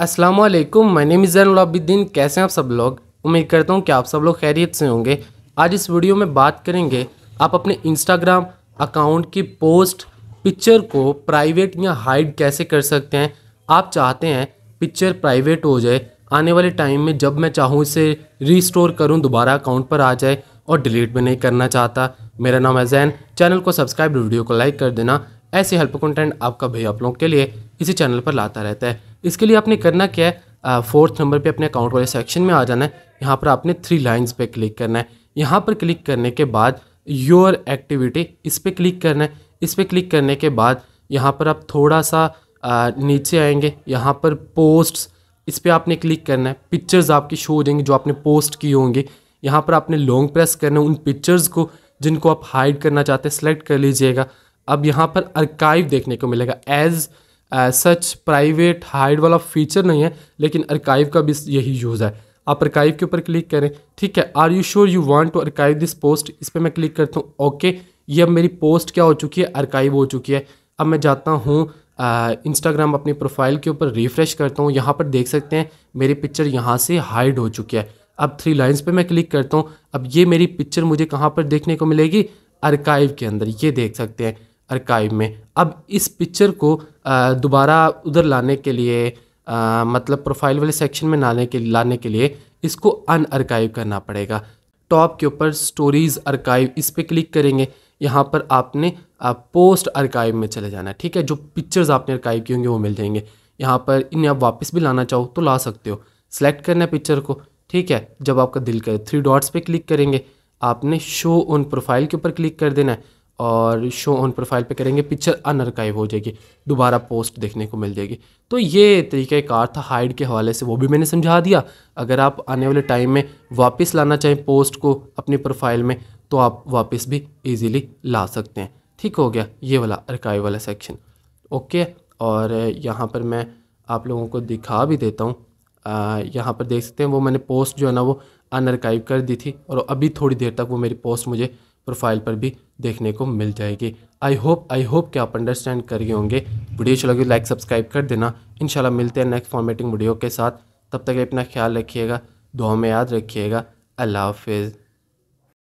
Aslam my name is Jain कैसे हैं आप सब लोग उम्मीद करता हूँ कि आप सब लोग खैरियत से होंगे आज इस वीडियो में बात करेंगे आप अपने इंस्टाग्राम अकाउंट की पोस्ट पिक्चर को प्राइवेट या हाइड कैसे कर सकते हैं आप चाहते हैं पिक्चर प्राइवेट हो जाए आने वाले टाइम में जब मैं चाहूँ इसे रिस्टोर करूँ दोबारा अकाउंट पर आ जाए और डिलीट भी नहीं करना चाहता मेरा नाम है जैन चैनल को सब्सक्राइब वीडियो को लाइक कर देना ऐसे हेल्प कंटेंट आपका भैया आप लोगों के लिए इसी चैनल पर लाता रहता है इसके लिए आपने करना क्या है फोर्थ नंबर पे अपने अकाउंट वाले सेक्शन में आ जाना है यहाँ पर आपने थ्री लाइंस पे क्लिक करना है यहाँ पर क्लिक करने के बाद योर एक्टिविटी इस पर क्लिक करना है इस पर क्लिक करने के बाद यहाँ पर आप थोड़ा सा आ, नीचे आएंगे यहाँ पर पोस्ट इस पर आपने क्लिक करना है पिक्चर्स आपकी शो हो जाएंगी जो आपने पोस्ट की होंगी यहाँ पर आपने लॉन्ग प्रेस करना है उन पिक्चर्स को जिनको आप हाइड करना चाहते हैं सेलेक्ट कर लीजिएगा अब यहाँ पर अर्काइव देखने को मिलेगा एज़ सच प्राइवेट हाइड वाला फीचर नहीं है लेकिन अर्काइव का भी यही यूज़ है आप अर्काइव के ऊपर क्लिक करें ठीक है are you sure you want to archive this post इस पर मैं क्लिक करता हूँ ओके ये अब मेरी पोस्ट क्या हो चुकी है अर्काइव हो चुकी है अब मैं जाता हूँ इंस्टाग्राम अपनी प्रोफाइल के ऊपर रिफ़्रेश करता हूँ यहाँ पर देख सकते हैं मेरी पिक्चर यहाँ से हाइड हो चुकी है अब थ्री लाइंस पे मैं क्लिक करता हूँ अब ये मेरी पिक्चर मुझे कहाँ पर देखने को मिलेगी अर्काइव के अंदर ये देख सकते हैं आर्काइव में अब इस पिक्चर को दोबारा उधर लाने के लिए आ, मतलब प्रोफाइल वाले सेक्शन में लाने के लाने के लिए इसको अन आर्काइव करना पड़ेगा टॉप के ऊपर स्टोरीज़ आर्काइव इस पर क्लिक करेंगे यहाँ पर आपने आप पोस्ट आर्काइव में चले जाना है ठीक है जो पिक्चर्स आपने आर्काइव की होंगे वो मिल जाएंगे यहाँ पर इन्हें आप वापस भी लाना चाहो तो ला सकते हो सेलेक्ट करना है पिक्चर को ठीक है जब आपका दिल करे थ्री डॉट्स पे क्लिक करेंगे आपने शो ऑन प्रोफाइल के ऊपर क्लिक कर देना है और शो ऑन प्रोफाइल पे करेंगे पिक्चर अनरकाइव हो जाएगी दोबारा पोस्ट देखने को मिल जाएगी तो ये तरीक़ाकार था हाइड के हवाले से वो भी मैंने समझा दिया अगर आप आने वाले टाइम में वापस लाना चाहें पोस्ट को अपनी प्रोफाइल में तो आप वापस भी ईजीली ला सकते हैं ठीक हो गया ये वाला अर्काइव वाला सेक्शन ओके और यहाँ पर मैं आप लोगों को दिखा भी देता हूँ यहाँ पर देख सकते हैं वो मैंने पोस्ट जो है ना वो अनरकाइव कर दी थी और अभी थोड़ी देर तक वो मेरी पोस्ट मुझे प्रोफाइल पर भी देखने को मिल जाएगी आई होप आई होप कि आप अंडरस्टैंड कर गए होंगे वीडियो अच्छी लगी लाइक सब्सक्राइब कर देना इंशाल्लाह मिलते हैं नेक्स्ट फॉर्मेटिंग वीडियो के साथ तब तक अपना ख्याल रखिएगा दुआ में याद रखिएगा अल्लाह हाफिज़